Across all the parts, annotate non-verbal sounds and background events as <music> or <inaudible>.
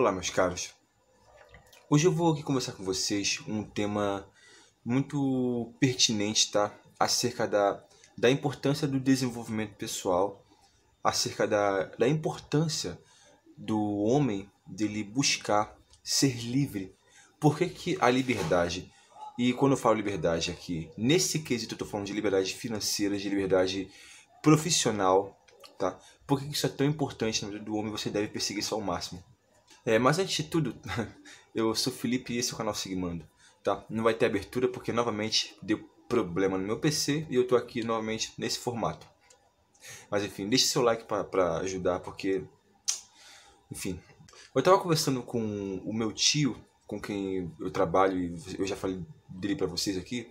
Olá, meus caros. Hoje eu vou aqui conversar com vocês um tema muito pertinente, tá? Acerca da, da importância do desenvolvimento pessoal, acerca da, da importância do homem dele buscar ser livre. Por que, que a liberdade, e quando eu falo liberdade aqui, nesse quesito eu tô falando de liberdade financeira, de liberdade profissional, tá? Por que, que isso é tão importante na vida do homem você deve perseguir isso ao máximo? É, mas antes de tudo, <laughs> eu sou Felipe e esse é o canal Sigmando. Tá? Não vai ter abertura porque novamente deu problema no meu PC e eu tô aqui novamente nesse formato. Mas enfim, deixe seu like para ajudar porque. Enfim. Eu tava conversando com o meu tio, com quem eu trabalho e eu já falei dele para vocês aqui.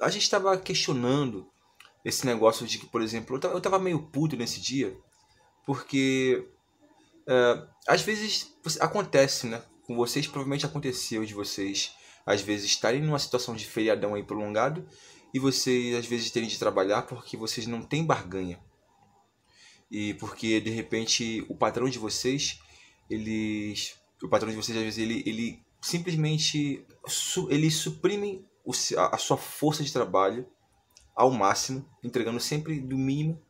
A gente tava questionando esse negócio de que, por exemplo, eu tava meio puto nesse dia porque é, às vezes acontece, né? Com vocês, provavelmente aconteceu de vocês, às vezes, estarem numa situação de feriadão aí prolongado e vocês, às vezes, terem de trabalhar porque vocês não têm barganha. E porque, de repente, o patrão de vocês, eles. O patrão de vocês, às vezes, ele, ele simplesmente. Su, suprimem o, a, a sua força de trabalho ao máximo, entregando sempre do mínimo.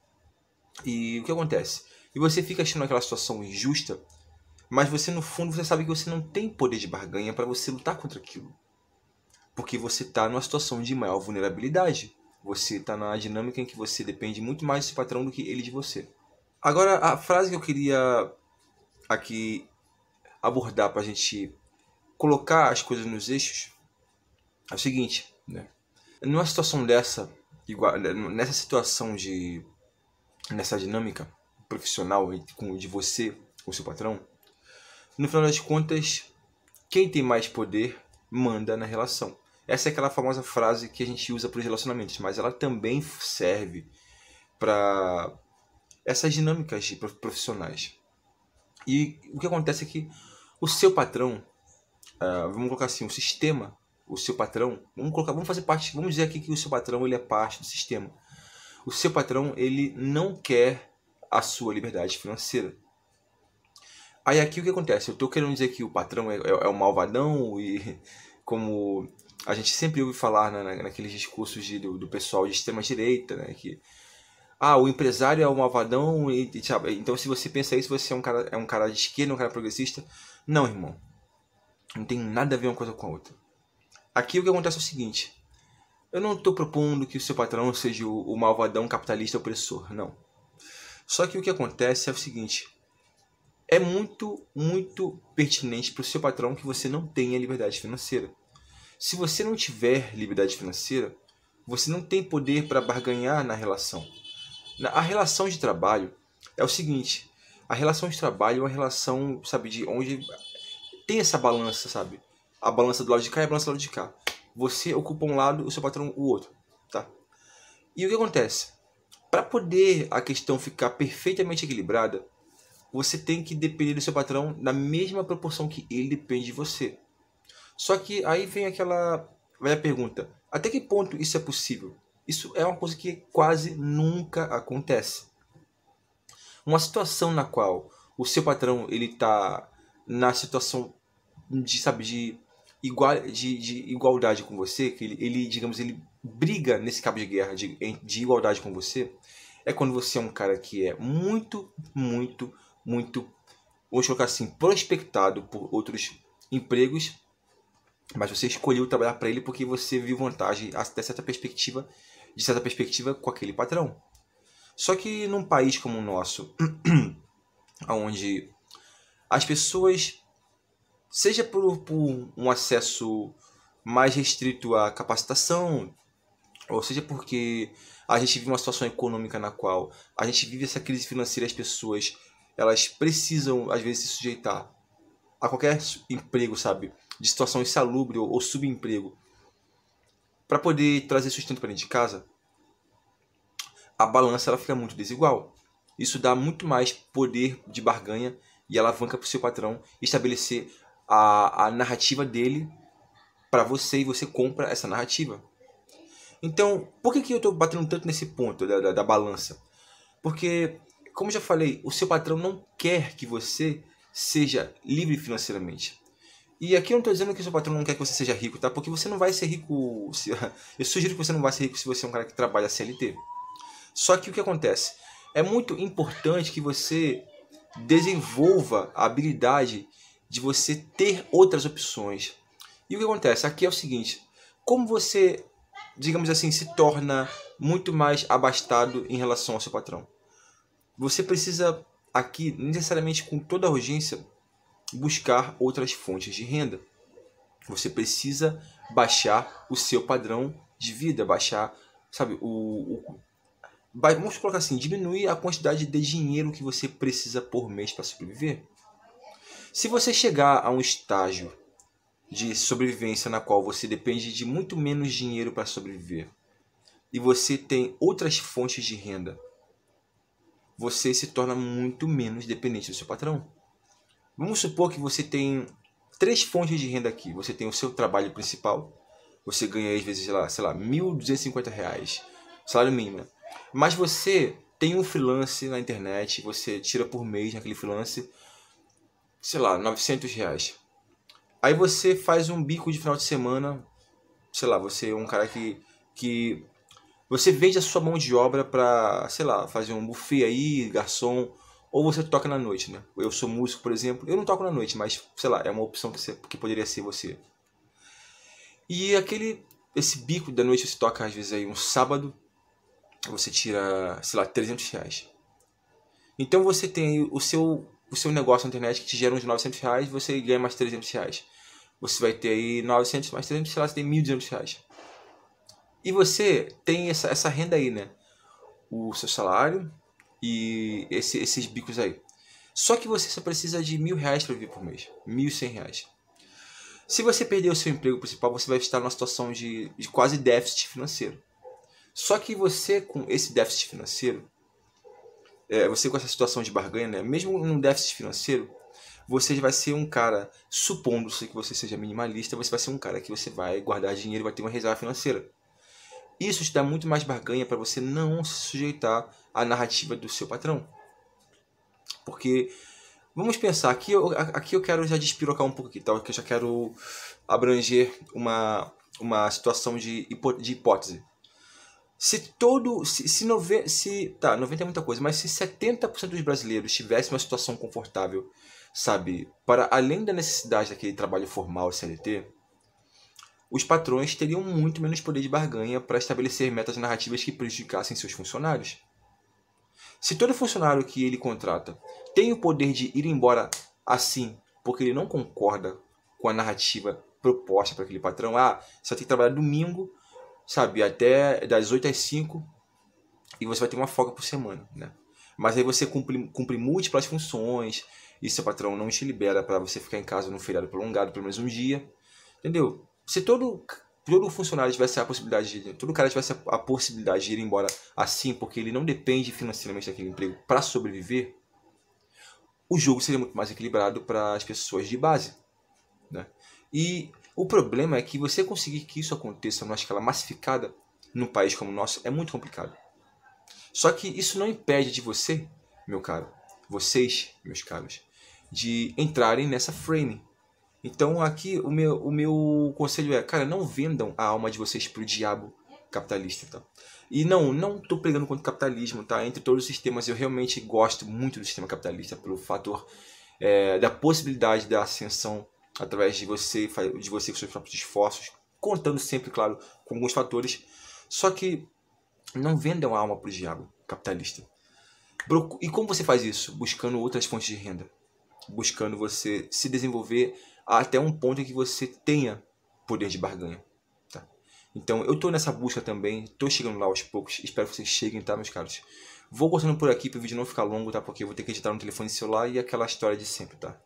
E o que acontece? e você fica achando aquela situação injusta, mas você no fundo você sabe que você não tem poder de barganha para você lutar contra aquilo. Porque você está numa situação de maior vulnerabilidade. Você está na dinâmica em que você depende muito mais do seu patrão do que ele de você. Agora, a frase que eu queria aqui abordar para a gente colocar as coisas nos eixos é o seguinte: né? numa situação dessa, igual, nessa situação de. nessa dinâmica, profissional com de você, o seu patrão, no final das contas, quem tem mais poder manda na relação. Essa é aquela famosa frase que a gente usa para os relacionamentos, mas ela também serve para essas dinâmicas profissionais. E o que acontece é que o seu patrão, ah, vamos colocar assim, o sistema, o seu patrão, vamos colocar, vamos fazer parte, vamos dizer aqui que o seu patrão ele é parte do sistema. O seu patrão ele não quer a sua liberdade financeira. Aí aqui o que acontece? Eu estou querendo dizer que o patrão é, é, é um malvadão e como a gente sempre ouve falar né, na, naqueles discursos de, do, do, pessoal de extrema direita, né, que ah, o empresário é um malvadão e, e sabe, então se você pensa isso, você é um cara é um cara de esquerda, um cara progressista. Não, irmão. Não tem nada a ver uma coisa com a outra. Aqui o que acontece é o seguinte: eu não estou propondo que o seu patrão seja o, o malvadão capitalista opressor, não. Só que o que acontece é o seguinte: é muito, muito pertinente para o seu patrão que você não tenha liberdade financeira. Se você não tiver liberdade financeira, você não tem poder para barganhar na relação. A relação de trabalho é o seguinte: a relação de trabalho é uma relação, sabe, de onde tem essa balança, sabe? A balança do lado de cá e a balança do lado de cá. Você ocupa um lado, o seu patrão o outro, tá? E o que acontece? Para poder a questão ficar perfeitamente equilibrada, você tem que depender do seu patrão na mesma proporção que ele depende de você. Só que aí vem aquela velha pergunta: até que ponto isso é possível? Isso é uma coisa que quase nunca acontece. Uma situação na qual o seu patrão ele está na situação de sabe de, igual, de, de igualdade com você, que ele, ele digamos ele briga nesse cabo de guerra de, de igualdade com você é quando você é um cara que é muito, muito, muito, vou colocar assim, prospectado por outros empregos, mas você escolheu trabalhar para ele porque você viu vantagem até certa perspectiva, de certa perspectiva com aquele patrão. Só que num país como o nosso, <clears throat> onde as pessoas, seja por, por um acesso mais restrito à capacitação, ou seja porque a gente vive uma situação econômica na qual a gente vive essa crise financeira, as pessoas elas precisam às vezes se sujeitar a qualquer emprego, sabe, de situação insalubre ou, ou subemprego, para poder trazer sustento para dentro de casa, a balança ela fica muito desigual. Isso dá muito mais poder de barganha e alavanca para o seu patrão estabelecer a, a narrativa dele para você e você compra essa narrativa. Então, por que, que eu estou batendo tanto nesse ponto da, da, da balança? Porque, como já falei, o seu patrão não quer que você seja livre financeiramente. E aqui eu não estou dizendo que o seu patrão não quer que você seja rico, tá? Porque você não vai ser rico. Se... <laughs> Eu sugiro que você não vai ser rico se você é um cara que trabalha CLT. Só que o que acontece? É muito importante que você desenvolva a habilidade de você ter outras opções. E o que acontece? Aqui é o seguinte: como você digamos assim, se torna muito mais abastado em relação ao seu patrão. Você precisa aqui, necessariamente com toda a urgência, buscar outras fontes de renda. Você precisa baixar o seu padrão de vida, baixar, sabe, o, o vamos colocar assim, diminuir a quantidade de dinheiro que você precisa por mês para sobreviver. Se você chegar a um estágio de sobrevivência na qual você depende de muito menos dinheiro para sobreviver e você tem outras fontes de renda, você se torna muito menos dependente do seu patrão. Vamos supor que você tem três fontes de renda aqui. Você tem o seu trabalho principal, você ganha às vezes, sei lá, sei lá, 1.250 reais, salário mínimo. Mas você tem um freelance na internet, você tira por mês naquele freelance, sei lá, 900 reais. Aí você faz um bico de final de semana, sei lá, você é um cara que, que você vende a sua mão de obra para, sei lá, fazer um buffet aí, garçom, ou você toca na noite, né? Eu sou músico, por exemplo, eu não toco na noite, mas sei lá, é uma opção que, você, que poderia ser você. E aquele esse bico da noite você toca às vezes aí um sábado, você tira, sei lá, 300 reais. Então você tem o seu o seu negócio na internet que te gera uns 900 reais, você ganha mais 300 reais. Você vai ter aí 900 mais 300, sei lá, você tem 1.200 reais. E você tem essa, essa renda aí, né? O seu salário e esse, esses bicos aí. Só que você só precisa de mil reais para viver por mês. Mil cem reais. Se você perder o seu emprego principal, você vai estar numa situação de, de quase déficit financeiro. Só que você, com esse déficit financeiro, é, você com essa situação de barganha, né? mesmo num déficit financeiro, você vai ser um cara, supondo-se que você seja minimalista, você vai ser um cara que você vai guardar dinheiro e vai ter uma reserva financeira. Isso te dá muito mais barganha para você não se sujeitar à narrativa do seu patrão. Porque vamos pensar, aqui eu, aqui eu quero já despirocar um pouco tá? que eu já quero abranger uma, uma situação de, hipo, de hipótese. Se todo. Se, se, nove, se Tá, 90 é muita coisa, mas se 70% dos brasileiros tivessem uma situação confortável, sabe? Para além da necessidade daquele trabalho formal CLT, os patrões teriam muito menos poder de barganha para estabelecer metas narrativas que prejudicassem seus funcionários. Se todo funcionário que ele contrata tem o poder de ir embora assim, porque ele não concorda com a narrativa proposta para aquele patrão, ah, só tem que trabalhar domingo sabe, até das 8 às 5 e você vai ter uma folga por semana, né? Mas aí você cumpre, cumpre múltiplas funções e seu patrão não te libera para você ficar em casa num feriado prolongado pelo menos um dia, entendeu? Se todo todo funcionário tivesse a possibilidade de, todo cara tivesse a, a possibilidade de ir embora assim, porque ele não depende financeiramente daquele emprego para sobreviver, o jogo seria muito mais equilibrado para as pessoas de base, né? E o problema é que você conseguir que isso aconteça numa escala massificada num país como o nosso é muito complicado. Só que isso não impede de você, meu caro, vocês, meus caros, de entrarem nessa frame. Então aqui o meu, o meu conselho é, cara, não vendam a alma de vocês pro diabo capitalista, tá? E não, não tô pregando contra o capitalismo, tá? Entre todos os sistemas, eu realmente gosto muito do sistema capitalista pelo fator é, da possibilidade da ascensão através de você, de você com seus próprios esforços, contando sempre, claro, com alguns fatores. Só que não vendam a alma para o diabo capitalista. E como você faz isso? Buscando outras fontes de renda. Buscando você se desenvolver até um ponto em que você tenha poder de barganha. Tá? Então eu estou nessa busca também, estou chegando lá aos poucos, espero que vocês cheguem, tá, meus caros? Vou cortando por aqui para o vídeo não ficar longo, tá? Porque eu vou ter que editar no telefone celular e aquela história de sempre, tá?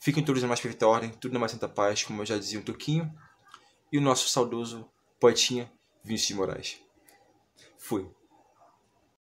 Fiquem todos na mais perfeita ordem, tudo na mais santa paz, como eu já dizia um toquinho. E o nosso saudoso poetinha Vinícius de Moraes. Fui.